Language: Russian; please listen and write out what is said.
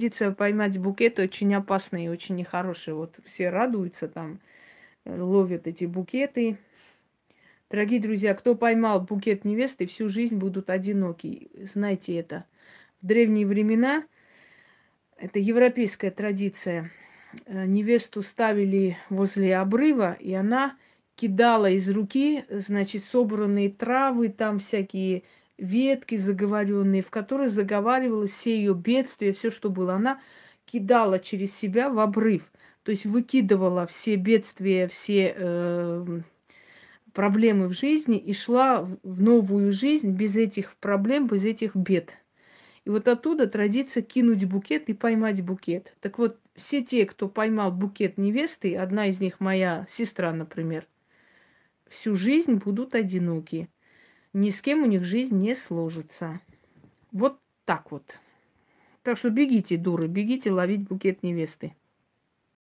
Традиция поймать букет очень опасная и очень нехорошая. Вот все радуются там, э, ловят эти букеты. Дорогие друзья, кто поймал букет невесты, всю жизнь будут одиноки. Знайте это. В древние времена, это европейская традиция, э, невесту ставили возле обрыва, и она кидала из руки, э, значит, собранные травы, там всякие ветки заговоренные, в которые заговаривалось все ее бедствия, все, что было. Она кидала через себя в обрыв, то есть выкидывала все бедствия, все э, проблемы в жизни и шла в новую жизнь без этих проблем, без этих бед. И вот оттуда традиция кинуть букет и поймать букет. Так вот, все те, кто поймал букет невесты, одна из них моя сестра, например, всю жизнь будут одинокие ни с кем у них жизнь не сложится. Вот так вот. Так что бегите, дуры, бегите ловить букет невесты.